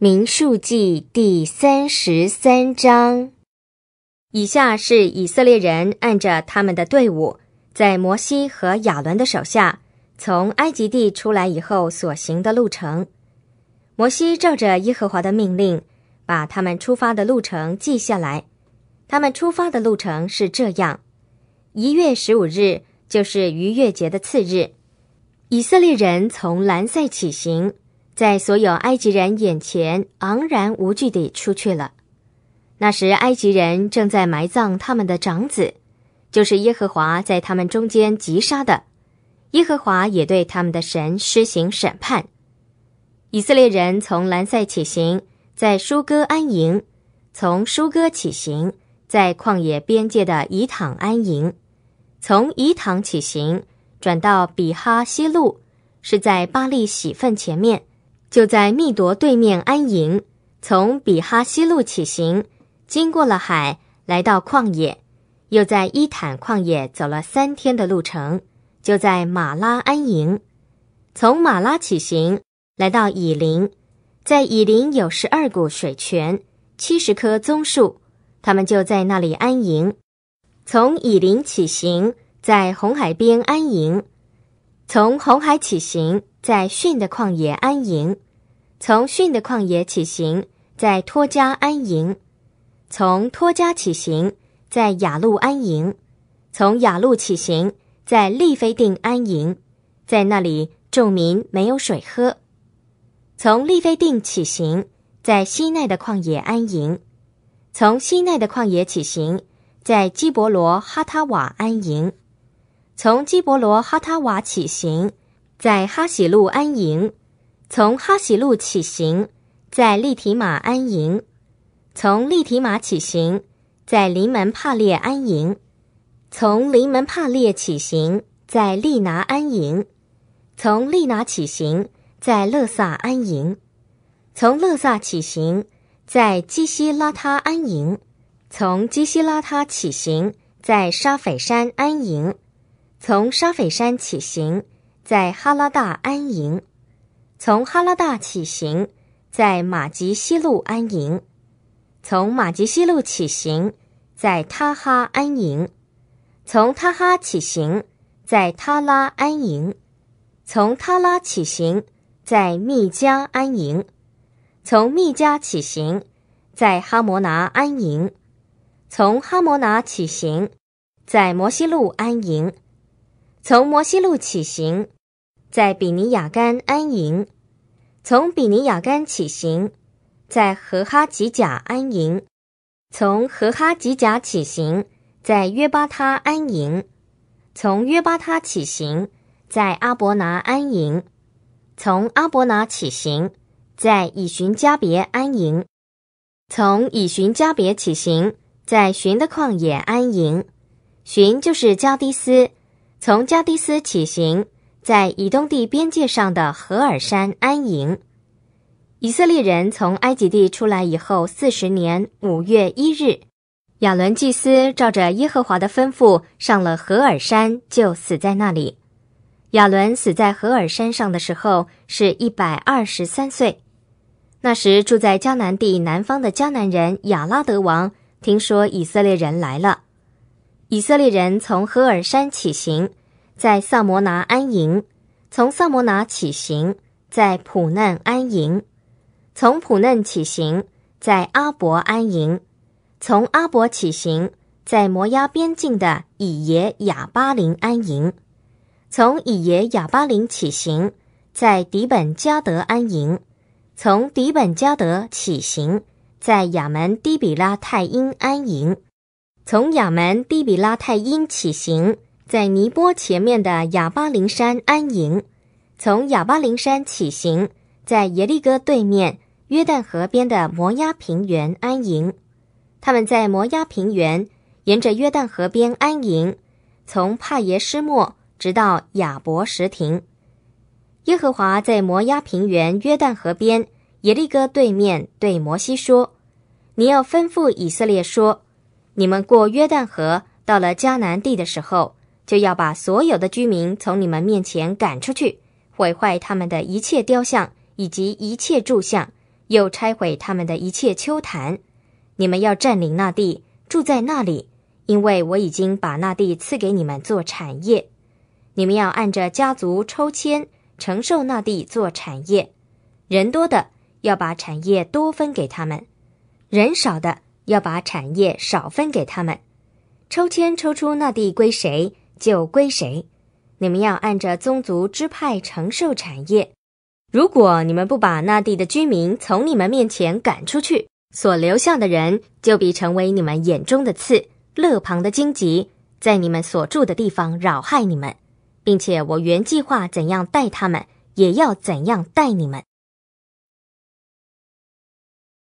民数记第三十三章，以下是以色列人按着他们的队伍，在摩西和亚伦的手下，从埃及地出来以后所行的路程。摩西照着耶和华的命令，把他们出发的路程记下来。他们出发的路程是这样：一月十五日，就是逾越节的次日，以色列人从兰塞起行。在所有埃及人眼前，昂然无惧地出去了。那时，埃及人正在埋葬他们的长子，就是耶和华在他们中间击杀的。耶和华也对他们的神施行审判。以色列人从兰塞起行，在舒歌安营；从舒歌起行，在旷野边界的以倘安营；从以倘起行，转到比哈西路，是在巴利洗粪前面。就在密夺对面安营，从比哈西路起行，经过了海，来到旷野，又在伊坦旷野走了三天的路程，就在马拉安营，从马拉起行，来到乙林，在乙林有十二股水泉，七十棵棕树，他们就在那里安营，从乙林起行，在红海边安营，从红海起行。在逊的旷野安营，从逊的旷野起行，在托加安营，从托加起行，在雅路安营，从雅路起行，在利非定安营，在那里众民没有水喝。从利非定起行，在西奈的旷野安营，从西奈的旷野起行，在基伯罗哈塔瓦安营，从基伯罗哈塔瓦起行。在哈喜路安营，从哈喜路起行；在利提马安营，从利提马起行；在临门帕列安营，从临门帕列起行；在利拿安营，从利拿起行；在勒萨安营，从勒萨起行；在基西拉他安营，从基西拉他起行；在沙斐山安营，从沙斐山起行。在哈拉大安营，从哈拉大起行，在马吉西路安营，从马吉西路起行，在塔哈安营，从塔哈起行，在塔拉安营，从塔拉起行，在密加安营，从密加起行，在哈摩拿安营，从哈摩拿起行，在摩西路安营，从摩西路起行。在比尼亚干安营，从比尼亚干起行；在何哈吉甲安营，从何哈吉甲起行；在约巴他安营，从约巴他起行；在阿伯拿安营，从阿伯拿起行；在以寻加别安营，从以寻加别起行；在寻的旷野安营，寻就是加低斯，从加低斯起行。在以东地边界上的何尔山安营。以色列人从埃及地出来以后四十年，五月一日，亚伦祭司照着耶和华的吩咐上了何尔山，就死在那里。亚伦死在何尔山上的时候是一百二十三岁。那时住在迦南地南方的迦南人亚拉德王听说以色列人来了，以色列人从何尔山起行。在萨摩拿安营，从萨摩拿起行；在普嫩安营，从普嫩起行；在阿伯安营，从阿伯起行；在摩押边境的以耶亚巴林安营，从以耶亚巴林起行；在迪本加德安营，从迪本加德起行；在亚门低比拉泰因安营，从亚门低比拉泰因起行。在尼波前面的亚巴林山安营，从亚巴林山起行，在耶利哥对面约旦河边的摩崖平原安营。他们在摩崖平原沿着约旦河边安营，从帕耶施莫直到亚伯什亭。耶和华在摩崖平原约旦河边耶利哥对面对摩西说：“你要吩咐以色列说，你们过约旦河到了迦南地的时候。”就要把所有的居民从你们面前赶出去，毁坏他们的一切雕像以及一切柱像，又拆毁他们的一切丘坛。你们要占领那地，住在那里，因为我已经把那地赐给你们做产业。你们要按着家族抽签承受那地做产业，人多的要把产业多分给他们，人少的要把产业少分给他们。抽签抽出那地归谁？就归谁，你们要按着宗族支派承受产业。如果你们不把那地的居民从你们面前赶出去，所留下的人就必成为你们眼中的刺，勒旁的荆棘，在你们所住的地方扰害你们，并且我原计划怎样待他们，也要怎样待你们。